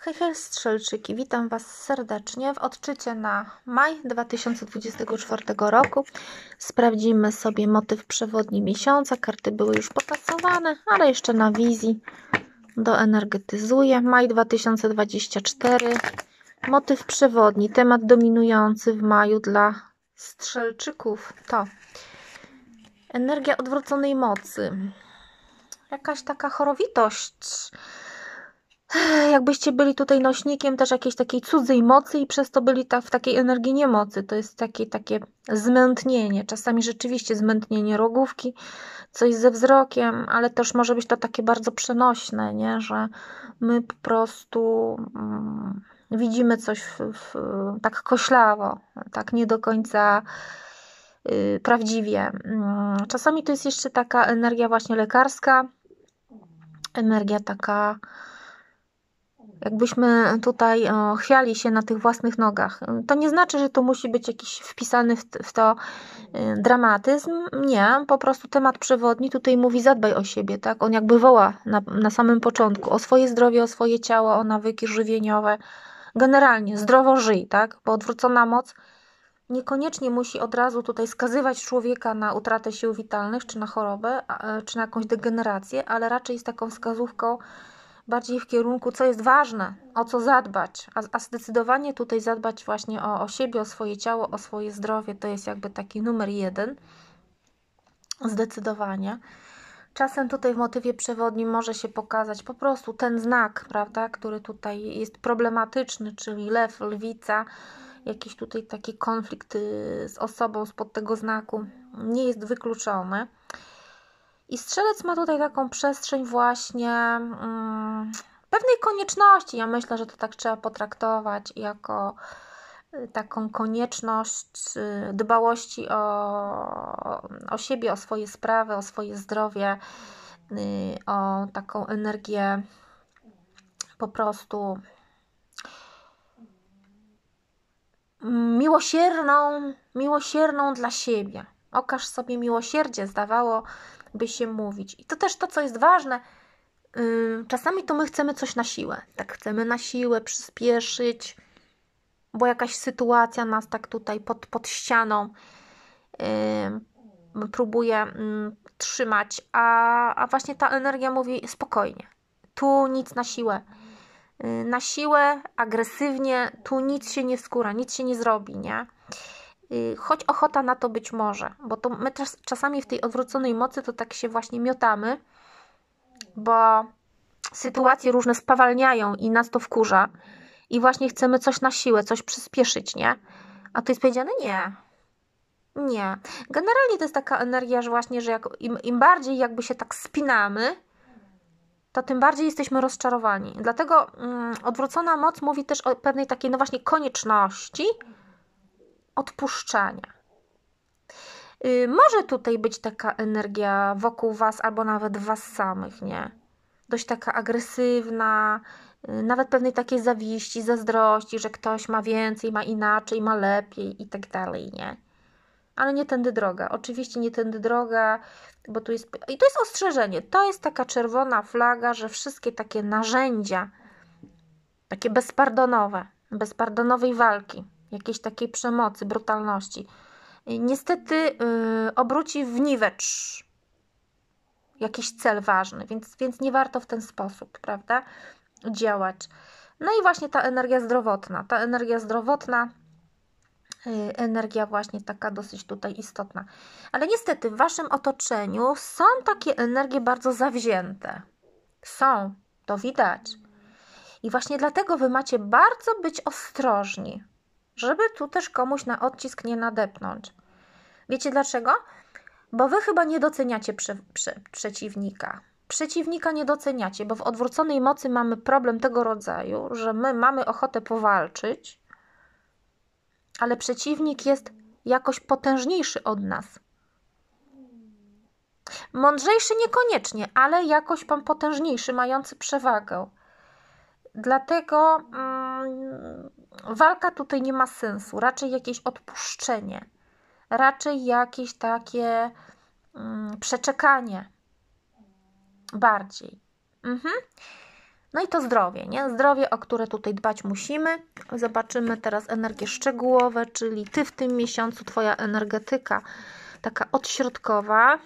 Hej, hej, strzelczyki, witam Was serdecznie w odczycie na maj 2024 roku. Sprawdzimy sobie motyw przewodni miesiąca. Karty były już potasowane, ale jeszcze na wizji doenergetyzuję. Maj 2024, motyw przewodni, temat dominujący w maju dla strzelczyków to energia odwróconej mocy, jakaś taka chorowitość jakbyście byli tutaj nośnikiem też jakiejś takiej cudzej mocy i przez to byli tak w takiej energii niemocy. To jest takie, takie zmętnienie, czasami rzeczywiście zmętnienie rogówki, coś ze wzrokiem, ale też może być to takie bardzo przenośne, nie? że my po prostu mm, widzimy coś w, w, tak koślawo, tak nie do końca y, prawdziwie. Mm, czasami to jest jeszcze taka energia właśnie lekarska, energia taka jakbyśmy tutaj chwiali się na tych własnych nogach. To nie znaczy, że to musi być jakiś wpisany w to y, dramatyzm. Nie, po prostu temat przewodni tutaj mówi zadbaj o siebie, tak? On jakby woła na, na samym początku o swoje zdrowie, o swoje ciało, o nawyki żywieniowe. Generalnie zdrowo żyj, tak? Bo odwrócona moc niekoniecznie musi od razu tutaj skazywać człowieka na utratę sił witalnych, czy na chorobę, e, czy na jakąś degenerację, ale raczej jest taką wskazówką, bardziej w kierunku, co jest ważne, o co zadbać, a, a zdecydowanie tutaj zadbać właśnie o, o siebie, o swoje ciało, o swoje zdrowie, to jest jakby taki numer jeden, zdecydowanie. Czasem tutaj w motywie przewodnim może się pokazać po prostu ten znak, prawda, który tutaj jest problematyczny, czyli lew, lwica, jakiś tutaj taki konflikt y, z osobą spod tego znaku nie jest wykluczony. I strzelec ma tutaj taką przestrzeń właśnie mm, pewnej konieczności. Ja myślę, że to tak trzeba potraktować jako y, taką konieczność y, dbałości o, o siebie, o swoje sprawy, o swoje zdrowie, y, o taką energię po prostu miłosierną, miłosierną dla siebie. Okaż sobie miłosierdzie, zdawało by się mówić. I to też to, co jest ważne, czasami to my chcemy coś na siłę. Tak chcemy na siłę przyspieszyć, bo jakaś sytuacja nas tak tutaj pod, pod ścianą yy, próbuje yy, trzymać, a, a właśnie ta energia mówi spokojnie. Tu nic na siłę. Yy, na siłę, agresywnie, tu nic się nie skóra, nic się nie zrobi, nie? Y, choć ochota na to być może, bo to my czasami w tej odwróconej mocy to tak się właśnie miotamy, bo sytuacje różne spawalniają i nas to wkurza i właśnie chcemy coś na siłę, coś przyspieszyć, nie? A tu jest powiedziane nie. Nie. Generalnie to jest taka energia, że właśnie, że jak, im, im bardziej jakby się tak spinamy, to tym bardziej jesteśmy rozczarowani. Dlatego mm, odwrócona moc mówi też o pewnej takiej, no właśnie, konieczności odpuszczania. Y, może tutaj być taka energia wokół Was, albo nawet Was samych, nie? Dość taka agresywna, y, nawet pewnej takiej zawiści, zazdrości, że ktoś ma więcej, ma inaczej, ma lepiej i tak dalej, nie? Ale nie tędy droga. Oczywiście nie tędy droga, bo tu jest. I to jest ostrzeżenie. To jest taka czerwona flaga, że wszystkie takie narzędzia, takie bezpardonowe, bezpardonowej walki, jakiejś takiej przemocy, brutalności, niestety yy, obróci w niwecz jakiś cel ważny, więc, więc nie warto w ten sposób, prawda, działać. No i właśnie ta energia zdrowotna, ta energia zdrowotna, y, energia właśnie taka dosyć tutaj istotna. Ale niestety w waszym otoczeniu są takie energie bardzo zawzięte. Są, to widać. I właśnie dlatego wy macie bardzo być ostrożni żeby tu też komuś na odcisk nie nadepnąć. Wiecie dlaczego? Bo wy chyba nie doceniacie przeciwnika. Przeciwnika nie doceniacie, bo w odwróconej mocy mamy problem tego rodzaju, że my mamy ochotę powalczyć, ale przeciwnik jest jakoś potężniejszy od nas. Mądrzejszy niekoniecznie, ale jakoś pan potężniejszy, mający przewagę. Dlatego mm, walka tutaj nie ma sensu, raczej jakieś odpuszczenie, raczej jakieś takie mm, przeczekanie bardziej. Mhm. No i to zdrowie, nie? Zdrowie, o które tutaj dbać musimy. Zobaczymy teraz energie szczegółowe, czyli ty w tym miesiącu, twoja energetyka taka odśrodkowa.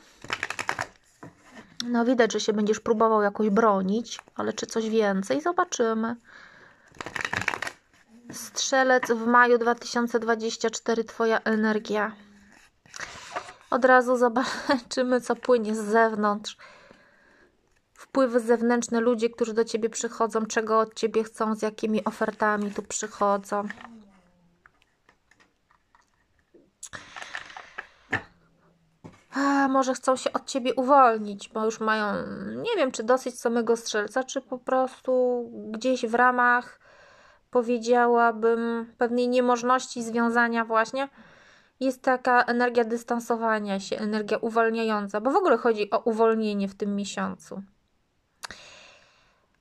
No widać, że się będziesz próbował jakoś bronić, ale czy coś więcej? Zobaczymy. Strzelec w maju 2024 Twoja energia. Od razu zobaczymy, co płynie z zewnątrz. Wpływy zewnętrzne, ludzie, którzy do Ciebie przychodzą, czego od Ciebie chcą, z jakimi ofertami tu przychodzą. A, może chcą się od ciebie uwolnić, bo już mają, nie wiem, czy dosyć samego strzelca, czy po prostu gdzieś w ramach powiedziałabym, pewnej niemożności związania właśnie, jest taka energia dystansowania się, energia uwalniająca, bo w ogóle chodzi o uwolnienie w tym miesiącu.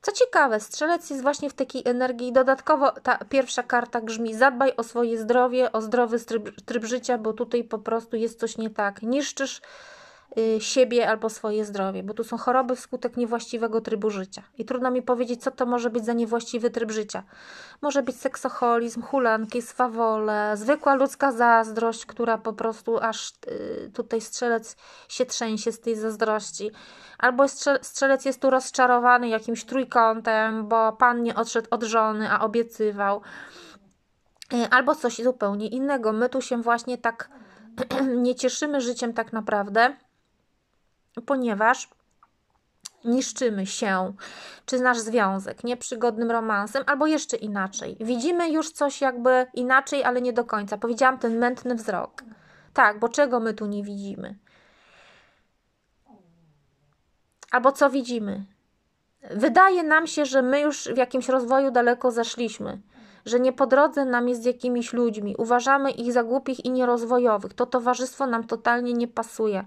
Co ciekawe, strzelec jest właśnie w takiej energii. Dodatkowo ta pierwsza karta grzmi: zadbaj o swoje zdrowie, o zdrowy tryb, tryb życia, bo tutaj po prostu jest coś nie tak. Niszczysz Y, siebie albo swoje zdrowie, bo tu są choroby wskutek niewłaściwego trybu życia. I trudno mi powiedzieć, co to może być za niewłaściwy tryb życia. Może być seksoholizm, hulanki, swawole, zwykła ludzka zazdrość, która po prostu aż y, tutaj strzelec się trzęsie z tej zazdrości. Albo strzelec jest tu rozczarowany jakimś trójkątem, bo pan nie odszedł od żony, a obiecywał. Y, albo coś zupełnie innego. My tu się właśnie tak nie cieszymy życiem tak naprawdę ponieważ niszczymy się, czy nasz związek nieprzygodnym romansem, albo jeszcze inaczej. Widzimy już coś jakby inaczej, ale nie do końca. Powiedziałam ten mętny wzrok. Tak, bo czego my tu nie widzimy? Albo co widzimy? Wydaje nam się, że my już w jakimś rozwoju daleko zeszliśmy, że nie po drodze nam jest z jakimiś ludźmi, uważamy ich za głupich i nierozwojowych. To towarzystwo nam totalnie nie pasuje.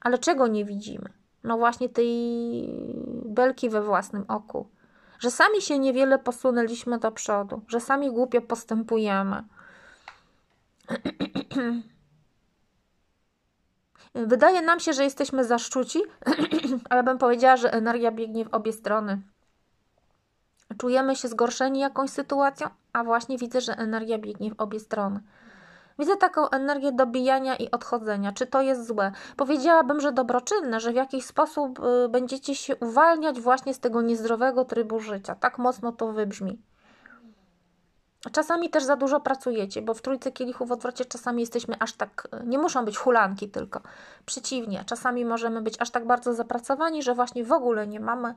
Ale czego nie widzimy? No właśnie tej belki we własnym oku. Że sami się niewiele posunęliśmy do przodu, że sami głupio postępujemy. Wydaje nam się, że jesteśmy zaszczuci, ale bym powiedziała, że energia biegnie w obie strony. Czujemy się zgorszeni jakąś sytuacją, a właśnie widzę, że energia biegnie w obie strony. Widzę taką energię dobijania i odchodzenia. Czy to jest złe? Powiedziałabym, że dobroczynne, że w jakiś sposób y, będziecie się uwalniać właśnie z tego niezdrowego trybu życia. Tak mocno to wybrzmi. Czasami też za dużo pracujecie, bo w trójce kielichów w odwrocie czasami jesteśmy aż tak, y, nie muszą być hulanki tylko. Przeciwnie, czasami możemy być aż tak bardzo zapracowani, że właśnie w ogóle nie mamy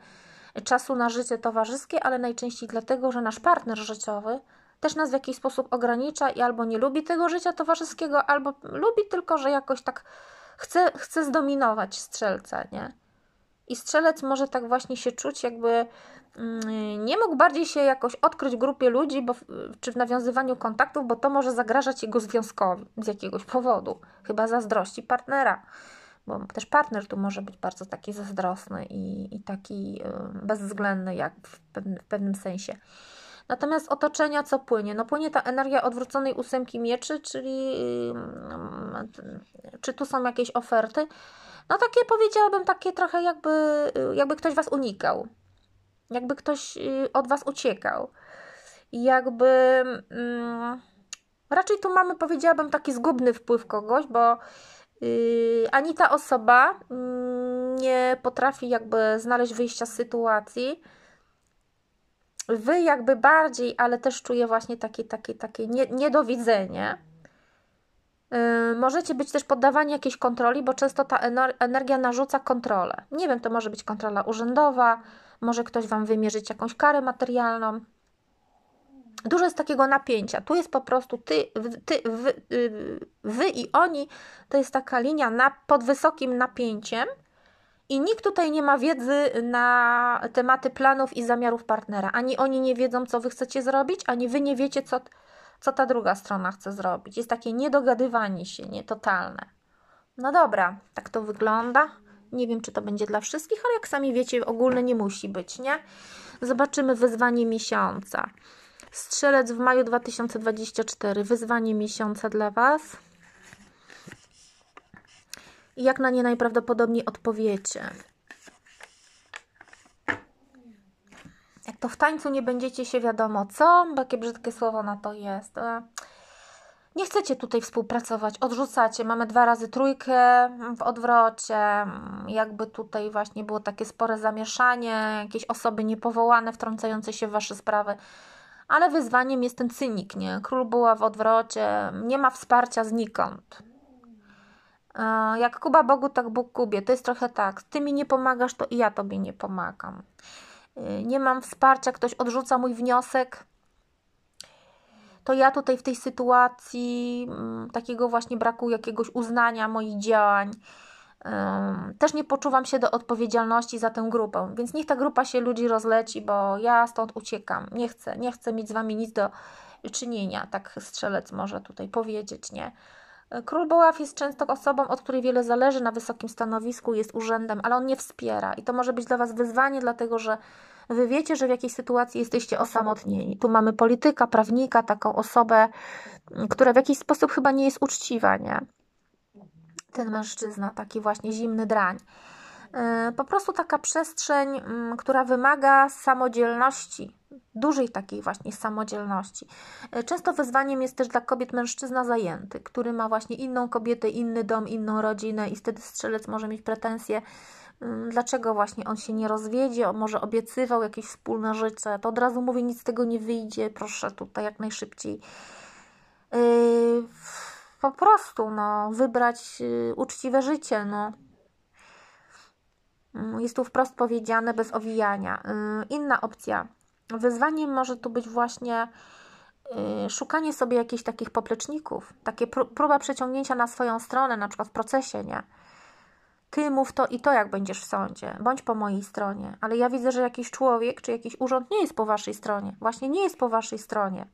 czasu na życie towarzyskie, ale najczęściej dlatego, że nasz partner życiowy też nas w jakiś sposób ogranicza i albo nie lubi tego życia towarzyskiego, albo lubi tylko, że jakoś tak chce, chce zdominować strzelca, nie? I strzelec może tak właśnie się czuć, jakby mm, nie mógł bardziej się jakoś odkryć grupie ludzi bo, czy w nawiązywaniu kontaktów, bo to może zagrażać jego związkowi z jakiegoś powodu, chyba zazdrości partnera, bo też partner tu może być bardzo taki zazdrosny i, i taki bezwzględny, jak w, pewnym, w pewnym sensie. Natomiast otoczenia co płynie? No płynie ta energia odwróconej ósemki mieczy, czyli mm, czy tu są jakieś oferty? No takie powiedziałabym, takie trochę jakby, y, jakby ktoś Was unikał. Jakby ktoś y, od Was uciekał. Jakby... Mm, raczej tu mamy, powiedziałabym, taki zgubny wpływ kogoś, bo yy, ani ta osoba yy, nie potrafi jakby znaleźć wyjścia z sytuacji, wy jakby bardziej, ale też czuję właśnie takie, takie, takie nie, niedowidzenie. Y, możecie być też poddawani jakiejś kontroli, bo często ta energia narzuca kontrolę. Nie wiem, to może być kontrola urzędowa, może ktoś wam wymierzyć jakąś karę materialną. Dużo jest takiego napięcia. Tu jest po prostu ty, ty wy, wy i oni, to jest taka linia na, pod wysokim napięciem i nikt tutaj nie ma wiedzy na tematy planów i zamiarów partnera. Ani oni nie wiedzą, co wy chcecie zrobić, ani wy nie wiecie, co, co ta druga strona chce zrobić. Jest takie niedogadywanie się, nietotalne. No dobra, tak to wygląda. Nie wiem, czy to będzie dla wszystkich, ale jak sami wiecie, ogólne nie musi być, nie? Zobaczymy wyzwanie miesiąca. Strzelec w maju 2024, wyzwanie miesiąca dla Was i jak na nie najprawdopodobniej odpowiecie. Jak to w tańcu nie będziecie się wiadomo co, takie brzydkie słowo na to jest. E, nie chcecie tutaj współpracować, odrzucacie. Mamy dwa razy trójkę w odwrocie, jakby tutaj właśnie było takie spore zamieszanie, jakieś osoby niepowołane wtrącające się w wasze sprawy ale wyzwaniem jest ten cynik, nie? Król była w odwrocie, nie ma wsparcia znikąd. E, jak Kuba Bogu, tak Bóg Kubie. To jest trochę tak. Ty mi nie pomagasz, to i ja tobie nie pomagam. E, nie mam wsparcia, ktoś odrzuca mój wniosek. To ja tutaj w tej sytuacji mm, takiego właśnie braku jakiegoś uznania moich działań też nie poczuwam się do odpowiedzialności za tę grupę, więc niech ta grupa się ludzi rozleci, bo ja stąd uciekam. Nie chcę, nie chcę mieć z wami nic do czynienia. Tak strzelec może tutaj powiedzieć, nie? Król Boław jest często osobą, od której wiele zależy na wysokim stanowisku, jest urzędem, ale on nie wspiera. I to może być dla Was wyzwanie, dlatego że Wy wiecie, że w jakiejś sytuacji jesteście osamotnieni. Tu mamy polityka, prawnika, taką osobę, która w jakiś sposób chyba nie jest uczciwa, nie? Ten mężczyzna, taki właśnie zimny drań. E, po prostu taka przestrzeń, mm, która wymaga samodzielności, dużej takiej właśnie samodzielności. E, często wyzwaniem jest też dla kobiet mężczyzna zajęty, który ma właśnie inną kobietę, inny dom, inną rodzinę i wtedy strzelec może mieć pretensje, mm, dlaczego właśnie on się nie rozwiedzie, może obiecywał jakieś wspólne życie, to od razu mówię, nic z tego nie wyjdzie, proszę tutaj jak najszybciej. E, po prostu, no, wybrać e, uczciwe życie, no. Mm, jest tu wprost powiedziane bez owijania. Inna opcja Wyzwaniem może tu być właśnie y, szukanie sobie jakichś takich popleczników, takie próba przeciągnięcia na swoją stronę, na przykład w procesie, nie? Ty mów to i to, jak będziesz w sądzie, bądź po mojej stronie, ale ja widzę, że jakiś człowiek czy jakiś urząd nie jest po waszej stronie, właśnie nie jest po waszej stronie.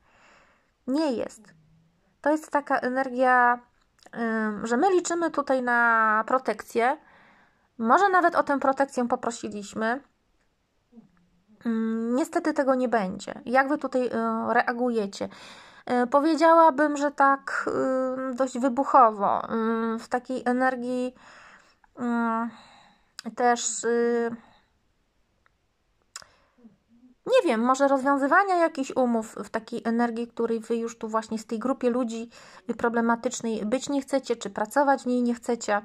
Nie jest. To jest taka energia, że my liczymy tutaj na protekcję. Może nawet o tę protekcję poprosiliśmy, Mm, niestety tego nie będzie. Jak wy tutaj e, reagujecie? E, powiedziałabym, że tak e, dość wybuchowo, mm, w takiej energii mm, też nie wiem, może rozwiązywania jakichś umów w takiej energii, której wy już tu właśnie z tej grupie ludzi problematycznej być nie chcecie, czy pracować w niej nie chcecie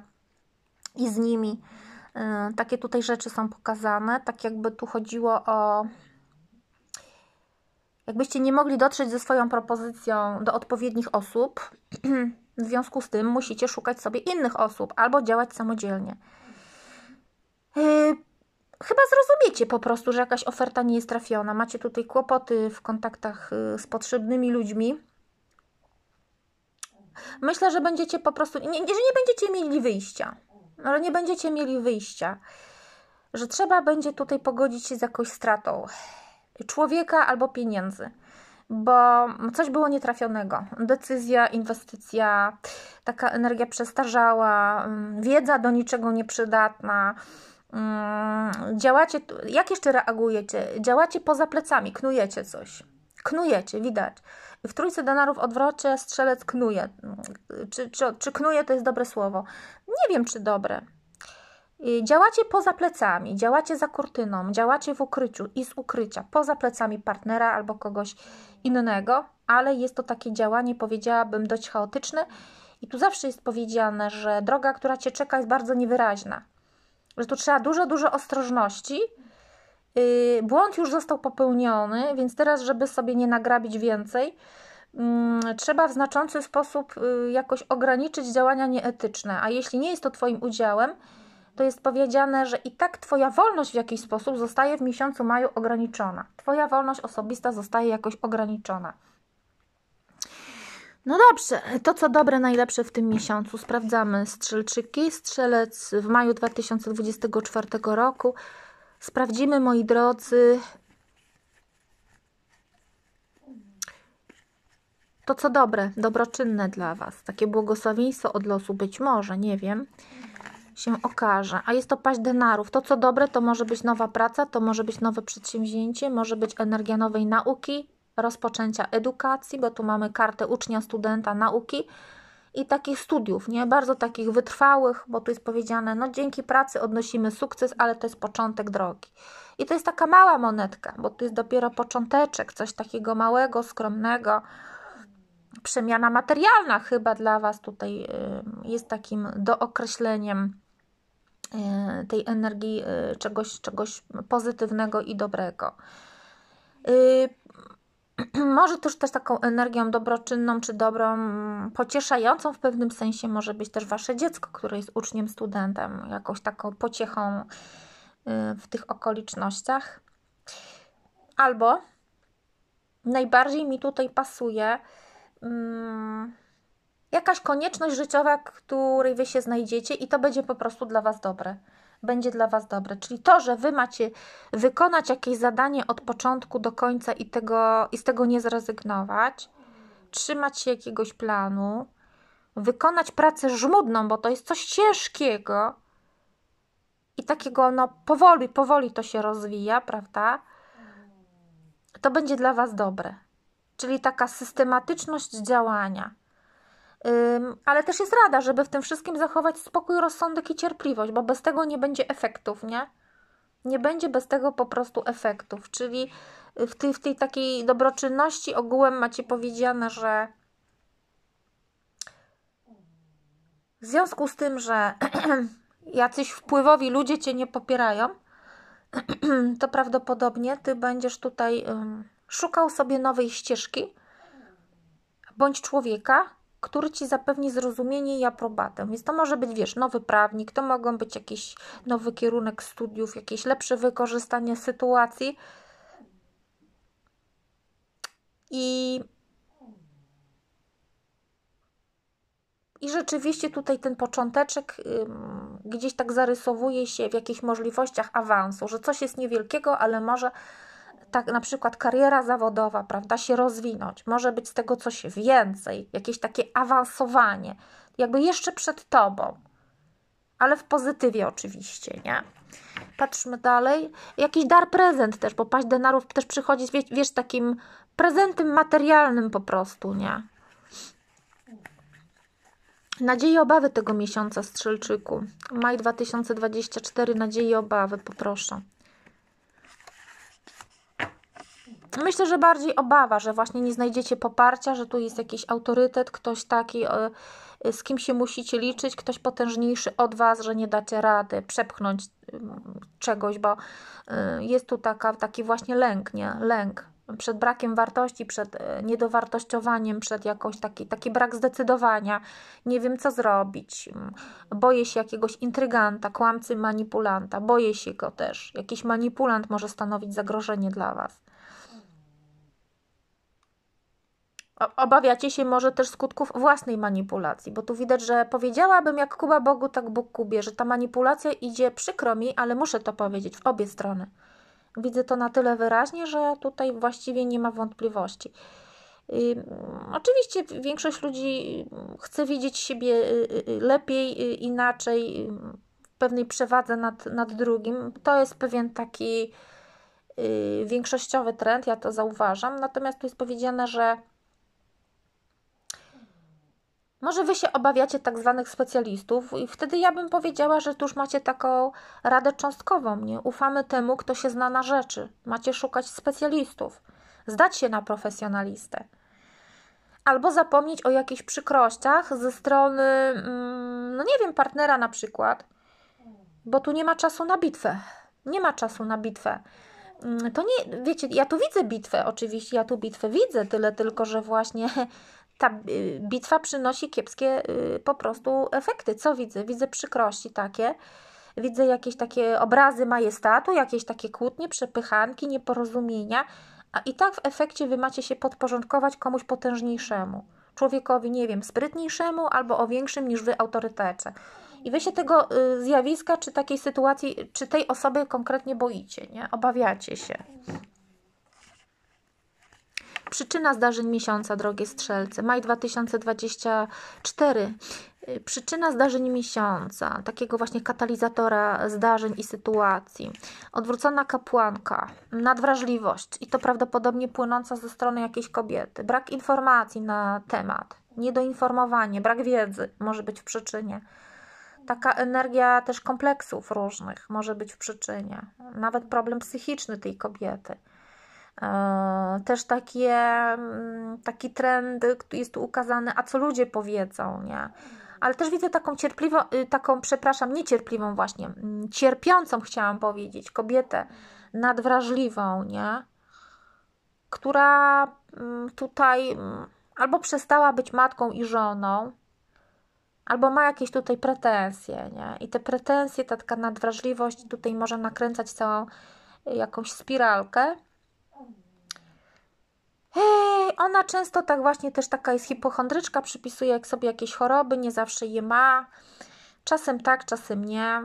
i z nimi. Y, takie tutaj rzeczy są pokazane, tak jakby tu chodziło o. Jakbyście nie mogli dotrzeć ze swoją propozycją do odpowiednich osób, w związku z tym musicie szukać sobie innych osób albo działać samodzielnie. Y, chyba zrozumiecie po prostu, że jakaś oferta nie jest trafiona. Macie tutaj kłopoty w kontaktach y, z potrzebnymi ludźmi. Myślę, że będziecie po prostu, nie, że nie będziecie mieli wyjścia. No, ale nie będziecie mieli wyjścia, że trzeba będzie tutaj pogodzić się z jakąś stratą człowieka albo pieniędzy, bo coś było nietrafionego. Decyzja, inwestycja, taka energia przestarzała, mm, wiedza do niczego nieprzydatna. Mm, działacie, jak jeszcze reagujecie? Działacie poza plecami, knujecie coś. Knujecie, widać. W trójce denarów odwrocie strzelec knuje. Czy, czy, czy knuje to jest dobre słowo? Nie wiem, czy dobre. Działacie poza plecami, działacie za kurtyną, działacie w ukryciu i z ukrycia, poza plecami partnera albo kogoś innego, ale jest to takie działanie, powiedziałabym, dość chaotyczne. I tu zawsze jest powiedziane, że droga, która cię czeka, jest bardzo niewyraźna, że tu trzeba dużo, dużo ostrożności Y, błąd już został popełniony, więc teraz, żeby sobie nie nagrabić więcej, mm, trzeba w znaczący sposób y, jakoś ograniczyć działania nieetyczne. A jeśli nie jest to Twoim udziałem, to jest powiedziane, że i tak Twoja wolność w jakiś sposób zostaje w miesiącu maju ograniczona. Twoja wolność osobista zostaje jakoś ograniczona. No dobrze, to co dobre, najlepsze w tym miesiącu. Sprawdzamy strzelczyki. Strzelec w maju 2024 roku Sprawdzimy, moi drodzy, to co dobre, dobroczynne dla Was. Takie błogosławieństwo od losu, być może, nie wiem, się okaże. A jest to paść denarów. To co dobre, to może być nowa praca, to może być nowe przedsięwzięcie, może być energia nowej nauki, rozpoczęcia edukacji, bo tu mamy kartę ucznia, studenta, nauki i takich studiów, nie? Bardzo takich wytrwałych, bo tu jest powiedziane, no dzięki pracy odnosimy sukces, ale to jest początek drogi. I to jest taka mała monetka, bo to jest dopiero począteczek, coś takiego małego, skromnego. Przemiana materialna chyba dla Was tutaj y, jest takim dookreśleniem y, tej energii, y, czegoś, czegoś pozytywnego i dobrego. może też, też taką energią dobroczynną czy dobrą, mm, pocieszającą w pewnym sensie może być też wasze dziecko, które jest uczniem, studentem, jakąś taką pociechą y, w tych okolicznościach. Albo najbardziej mi tutaj pasuje mm, jakaś konieczność życiowa, której wy się znajdziecie i to będzie po prostu dla was dobre będzie dla Was dobre. Czyli to, że Wy macie wykonać jakieś zadanie od początku do końca i, tego, i z tego nie zrezygnować, trzymać się jakiegoś planu, wykonać pracę żmudną, bo to jest coś ciężkiego i takiego, no powoli, powoli to się rozwija, prawda? To będzie dla Was dobre. Czyli taka systematyczność działania ale też jest rada, żeby w tym wszystkim zachować spokój, rozsądek i cierpliwość, bo bez tego nie będzie efektów, nie? Nie będzie bez tego po prostu efektów. Czyli y, w tej, w tej takiej dobroczynności ogółem macie powiedziane, że w związku z tym, że jacyś wpływowi ludzie cię nie popierają, to prawdopodobnie ty będziesz tutaj szukał sobie nowej ścieżki bądź człowieka, który ci zapewni zrozumienie i aprobatę. Więc to może być, wiesz, nowy prawnik, to mogą być jakiś nowy kierunek studiów, jakieś lepsze wykorzystanie sytuacji. I I rzeczywiście tutaj ten począteczek ym, gdzieś tak zarysowuje się w jakichś możliwościach awansu, że coś jest niewielkiego, ale może tak na przykład kariera zawodowa, prawda, się rozwinąć, może być z tego coś więcej, jakieś takie awansowanie, jakby jeszcze przed tobą, ale w pozytywie oczywiście, nie? Patrzmy dalej. Jakiś dar prezent też, bo paść denarów też przychodzi, wiesz, wiesz, takim prezentem materialnym po prostu, nie? Nadzieje i obawy tego miesiąca, Strzelczyku. Maj 2024, nadzieje i obawy, poproszę. Myślę, że bardziej obawa, że właśnie nie znajdziecie poparcia, że tu jest jakiś autorytet, ktoś taki, e, e, z kim się musicie liczyć, ktoś potężniejszy od Was, że nie dacie rady przepchnąć mm, czegoś, bo e, jest tu taka, taki właśnie lęk, nie? Lęk przed brakiem wartości, przed niedowartościowaniem, przed jakoś taki, taki brak zdecydowania, nie wiem co zrobić, mm, boję się jakiegoś intryganta, kłamcy, manipulanta, boję się go też. Jakiś manipulant może stanowić zagrożenie dla Was. Obawiacie się może też skutków własnej manipulacji, bo tu widać, że powiedziałabym jak Kuba Bogu, tak Bóg Kubie, że ta manipulacja idzie, przykro mi, ale muszę to powiedzieć, w obie strony. Widzę to na tyle wyraźnie, że tutaj właściwie nie ma wątpliwości. Mm, oczywiście większość ludzi chce widzieć siebie y, y, y, lepiej, inaczej, w pewnej przewadze nad, nad drugim. To jest pewien taki większościowy trend, ja to zauważam. Natomiast tu jest powiedziane, że może wy się obawiacie tak zwanych specjalistów, i wtedy ja bym powiedziała, że tuż macie taką radę cząstkową, nie? Ufamy temu, kto się zna na rzeczy. Macie szukać specjalistów, zdać się na profesjonalistę. Albo zapomnieć o jakichś przykrościach ze strony, mm, no nie wiem, partnera na przykład, bo tu nie ma czasu na bitwę. Nie ma czasu na bitwę mm, to nie, wiecie, ja tu widzę bitwę, oczywiście, ja tu bitwę widzę, tyle tylko, że właśnie ta y, bitwa przynosi kiepskie y, po prostu efekty. Co widzę? Widzę przykrości takie, widzę jakieś takie obrazy majestatu, jakieś takie kłótnie, przepychanki, nieporozumienia, a i tak w efekcie wy macie się podporządkować komuś potężniejszemu. Człowiekowi, nie wiem, sprytniejszemu albo o większym niż wy autorytecie. I wy się tego y, zjawiska, czy takiej sytuacji, czy tej osoby konkretnie boicie, nie? Obawiacie się. Przyczyna zdarzeń miesiąca, drogie strzelce, maj 2024. Y, przyczyna zdarzeń miesiąca, takiego właśnie katalizatora zdarzeń i sytuacji. Odwrócona kapłanka, nadwrażliwość i to prawdopodobnie płynąca ze strony jakiejś kobiety. Brak informacji na temat, niedoinformowanie, brak wiedzy może być w przyczynie. Taka energia też kompleksów różnych może być w przyczynie. Nawet problem psychiczny tej kobiety. E, też takie, taki trend jest tu ukazany, a co ludzie powiedzą, nie? ale też widzę taką cierpliwą, y, taką, przepraszam, niecierpliwą właśnie, mm, cierpiącą chciałam powiedzieć, kobietę nadwrażliwą, nie? Która mm, tutaj mm, albo przestała być matką i żoną, albo ma jakieś tutaj pretensje, nie? I te pretensje, ta taka nadwrażliwość tutaj może nakręcać całą y, jakąś spiralkę, ona często tak właśnie też taka jest hipochondryczka, przypisuje sobie jakieś choroby, nie zawsze je ma. Czasem tak, czasem nie.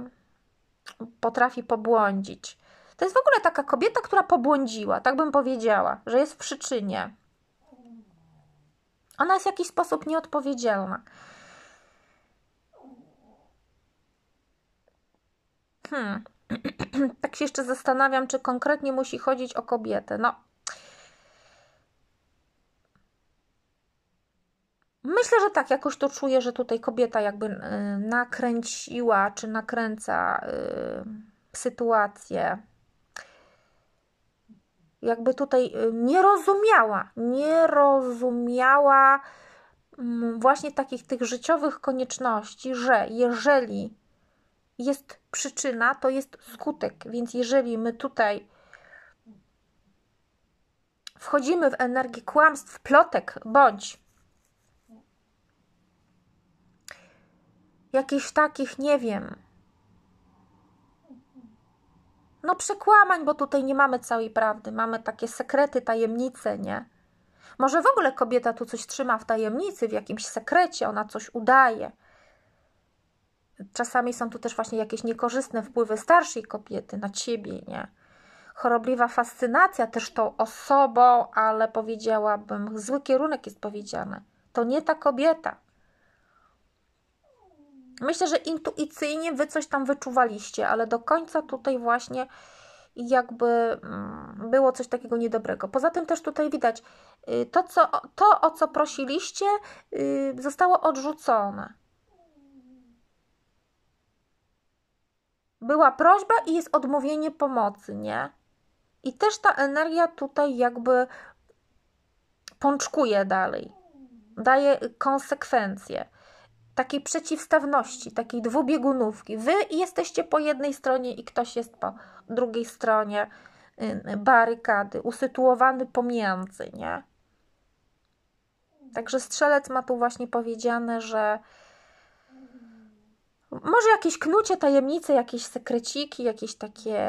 Potrafi pobłądzić. To jest w ogóle taka kobieta, która pobłądziła, tak bym powiedziała, że jest w przyczynie. Ona jest w jakiś sposób nieodpowiedzialna. Hmm. tak się jeszcze zastanawiam, czy konkretnie musi chodzić o kobietę. No, Myślę, że tak, jakoś to czuję, że tutaj kobieta jakby y, nakręciła czy nakręca y, sytuację. Jakby tutaj y, nie rozumiała, nie rozumiała mm, właśnie takich tych życiowych konieczności, że jeżeli jest przyczyna, to jest skutek. Więc jeżeli my tutaj wchodzimy w energię kłamstw, plotek bądź Jakichś takich, nie wiem. No przekłamań, bo tutaj nie mamy całej prawdy. Mamy takie sekrety, tajemnice, nie? Może w ogóle kobieta tu coś trzyma w tajemnicy, w jakimś sekrecie, ona coś udaje. Czasami są tu też właśnie jakieś niekorzystne wpływy starszej kobiety na ciebie, nie? Chorobliwa fascynacja też tą osobą, ale powiedziałabym, zły kierunek jest powiedziany. To nie ta kobieta. Myślę, że intuicyjnie wy coś tam wyczuwaliście, ale do końca tutaj właśnie jakby mm, było coś takiego niedobrego. Poza tym też tutaj widać, y, to, co, to o co prosiliście, y, zostało odrzucone. Była prośba i jest odmówienie pomocy, nie? I też ta energia tutaj jakby pączkuje dalej, daje konsekwencje takiej przeciwstawności, takiej dwubiegunówki. Wy jesteście po jednej stronie i ktoś jest po drugiej stronie y, barykady, usytuowany pomiędzy, nie? Także strzelec ma tu właśnie powiedziane, że może jakieś knucie, tajemnice, jakieś sekreciki, jakieś takie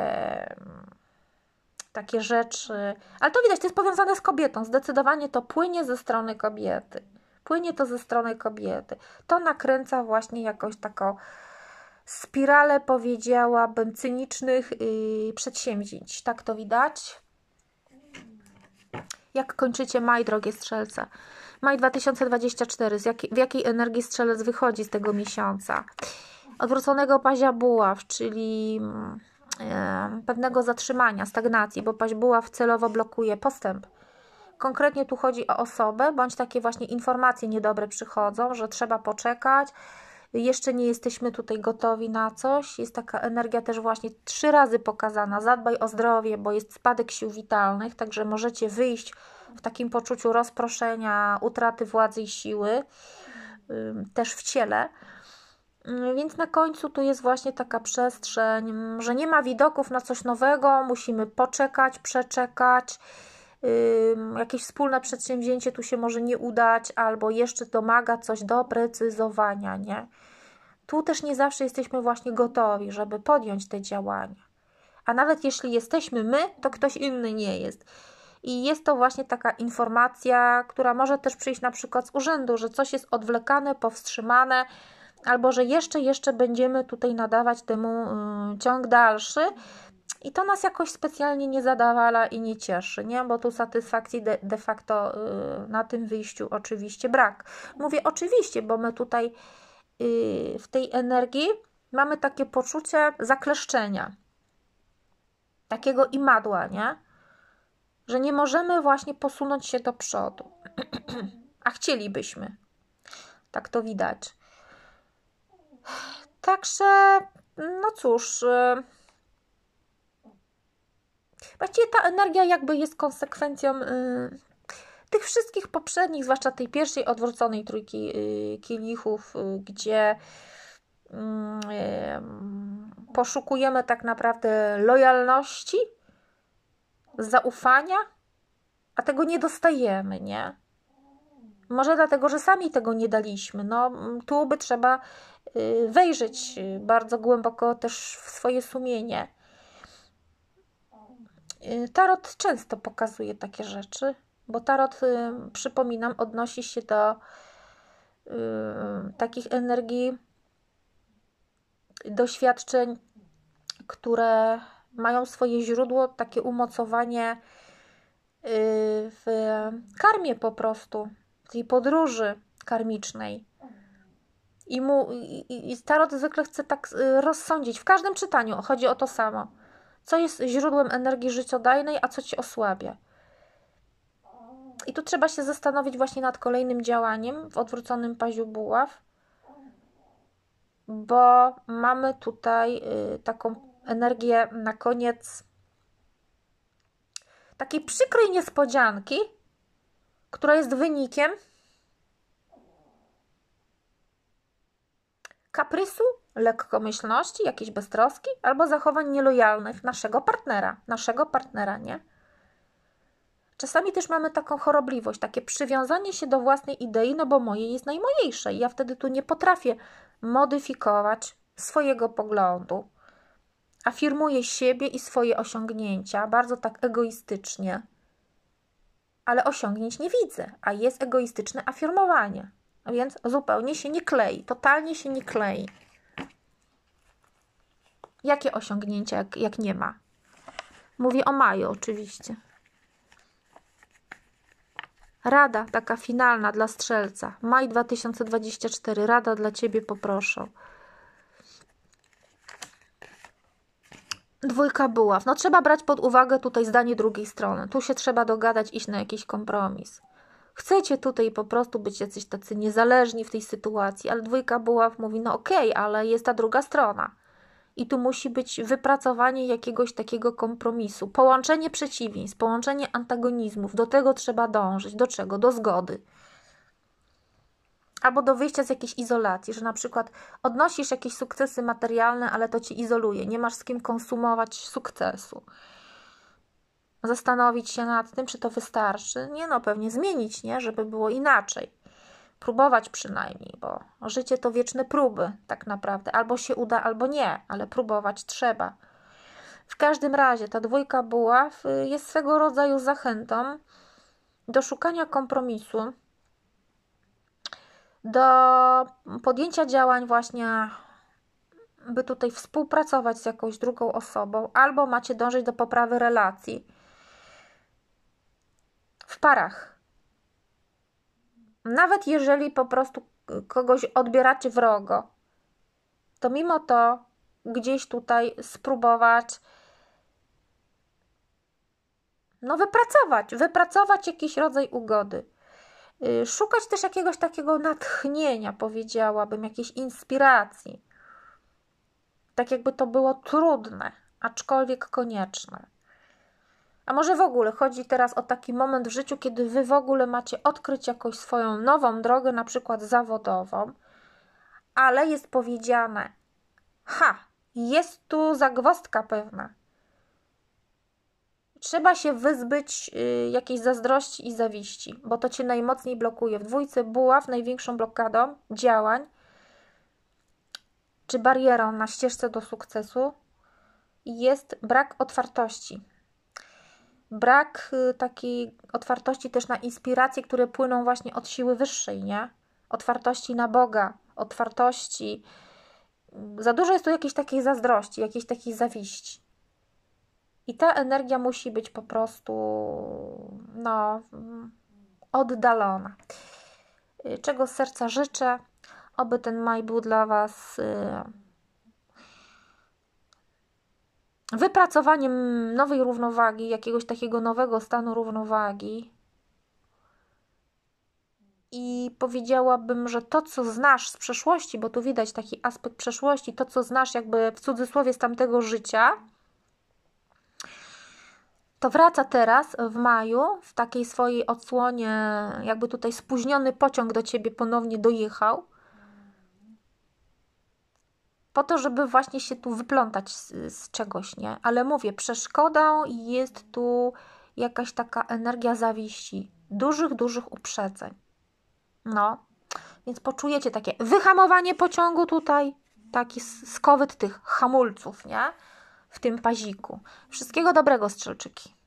takie rzeczy. Ale to widać, to jest powiązane z kobietą. Zdecydowanie to płynie ze strony kobiety. Płynie to ze strony kobiety. To nakręca właśnie jakąś taką spiralę, powiedziałabym, cynicznych yy, przedsięwzięć. Tak to widać. Jak kończycie maj, drogie strzelce? Maj 2024. Jak, w jakiej energii strzelec wychodzi z tego miesiąca? Odwróconego pazia buław, czyli yy, pewnego zatrzymania, stagnacji, bo paź buław celowo blokuje postęp Konkretnie tu chodzi o osobę, bądź takie właśnie informacje niedobre przychodzą, że trzeba poczekać, jeszcze nie jesteśmy tutaj gotowi na coś. Jest taka energia też właśnie trzy razy pokazana. Zadbaj o zdrowie, bo jest spadek sił witalnych, także możecie wyjść w takim poczuciu rozproszenia, utraty władzy i siły, też w ciele. Więc na końcu tu jest właśnie taka przestrzeń, że nie ma widoków na coś nowego, musimy poczekać, przeczekać jakieś wspólne przedsięwzięcie tu się może nie udać, albo jeszcze domaga coś doprecyzowania, nie? Tu też nie zawsze jesteśmy właśnie gotowi, żeby podjąć te działania. A nawet jeśli jesteśmy my, to ktoś inny nie jest. I jest to właśnie taka informacja, która może też przyjść na przykład z urzędu, że coś jest odwlekane, powstrzymane, albo że jeszcze, jeszcze będziemy tutaj nadawać temu y, ciąg dalszy, i to nas jakoś specjalnie nie zadawala i nie cieszy, nie? bo tu satysfakcji de, de facto y, na tym wyjściu oczywiście brak. Mówię oczywiście, bo my tutaj y, w tej energii mamy takie poczucie zakleszczenia, takiego imadła, nie? że nie możemy właśnie posunąć się do przodu, a chcielibyśmy. Tak to widać. Także, no cóż. Y, Właściwie ta energia jakby jest konsekwencją y, tych wszystkich poprzednich, zwłaszcza tej pierwszej odwróconej trójki y, kielichów, y, gdzie mm, y, poszukujemy tak naprawdę lojalności, zaufania, a tego nie dostajemy, nie? Może dlatego, że sami tego nie daliśmy. No, mm, tu by trzeba y, wejrzeć bardzo głęboko też w swoje sumienie Y, tarot często pokazuje takie rzeczy, bo tarot, y, przypominam, odnosi się do y, takich energii, doświadczeń, które mają swoje źródło, takie umocowanie w karmie po prostu, tej podróży karmicznej. I, mu, i, i Tarot zwykle chce tak rozsądzić. W każdym czytaniu chodzi o to samo co jest źródłem energii życiodajnej, a co ci osłabia. I tu trzeba się zastanowić właśnie nad kolejnym działaniem w odwróconym paziu buław, bo mamy tutaj y, taką energię na koniec takiej przykrej niespodzianki, która jest wynikiem kaprysu lekkomyślności, jakiejś beztroski albo zachowań nielojalnych naszego partnera, naszego partnera, nie? Czasami też mamy taką chorobliwość, takie przywiązanie się do własnej idei, no bo moje jest najmojejsze i ja wtedy tu nie potrafię modyfikować swojego poglądu. Afirmuję siebie i swoje osiągnięcia bardzo tak egoistycznie, ale osiągnięć nie widzę, a jest egoistyczne afirmowanie, więc zupełnie się nie klei, totalnie się nie klei. Jakie osiągnięcia, jak, jak nie ma? Mówi o maju oczywiście. Rada taka finalna dla strzelca. Maj 2024. Rada dla ciebie poproszę. Dwójka buław. No trzeba brać pod uwagę tutaj zdanie drugiej strony. Tu się trzeba dogadać, iść na jakiś kompromis. Chcecie tutaj po prostu być jacyś tacy niezależni w tej sytuacji, ale dwójka buław mówi, no okej, okay, ale jest ta druga strona i tu musi być wypracowanie jakiegoś takiego kompromisu, połączenie przeciwieństw, połączenie antagonizmów. Do tego trzeba dążyć. Do czego? Do zgody. Albo do wyjścia z jakiejś izolacji, że na przykład odnosisz jakieś sukcesy materialne, ale to cię izoluje, nie masz z kim konsumować sukcesu. Zastanowić się nad tym, czy to wystarczy. Nie no, pewnie zmienić, nie, żeby było inaczej próbować przynajmniej, bo życie to wieczne próby, tak naprawdę. Albo się uda, albo nie, ale próbować trzeba. W każdym razie ta dwójka buław y, jest swego rodzaju zachętą do szukania kompromisu, do podjęcia działań właśnie, by tutaj współpracować z jakąś drugą osobą, albo macie dążyć do poprawy relacji w parach nawet jeżeli po prostu kogoś odbieracie wrogo, to mimo to gdzieś tutaj spróbować no wypracować, wypracować jakiś rodzaj ugody. Y, szukać też jakiegoś takiego natchnienia, powiedziałabym, jakiejś inspiracji. Tak jakby to było trudne, aczkolwiek konieczne. A może w ogóle chodzi teraz o taki moment w życiu, kiedy wy w ogóle macie odkryć jakąś swoją nową drogę, na przykład zawodową, ale jest powiedziane: Ha, jest tu zagwozdka pewna. Trzeba się wyzbyć y, jakiejś zazdrości i zawiści, bo to cię najmocniej blokuje. W dwójce buław największą blokadą działań czy barierą na ścieżce do sukcesu jest brak otwartości brak y, takiej otwartości też na inspiracje, które płyną właśnie od siły wyższej, nie? Otwartości na Boga, otwartości. Za dużo jest tu jakiejś takiej zazdrości, jakiejś takiej zawiści. I ta energia musi być po prostu, no, oddalona. Y, czego z serca życzę, aby ten maj był dla Was y, wypracowaniem nowej równowagi, jakiegoś takiego nowego stanu równowagi. I powiedziałabym, że to, co znasz z przeszłości, bo tu widać taki aspekt przeszłości, to, co znasz jakby w cudzysłowie z tamtego życia, to wraca teraz w maju w takiej swojej odsłonie, jakby tutaj spóźniony pociąg do ciebie ponownie dojechał po to, żeby właśnie się tu wyplątać z, z, czegoś, nie? Ale mówię, przeszkodą jest tu jakaś taka energia zawiści, dużych, dużych uprzedzeń. No, więc poczujecie takie wyhamowanie pociągu tutaj, taki skowyt tych hamulców, nie? W tym paziku. Wszystkiego dobrego, strzelczyki.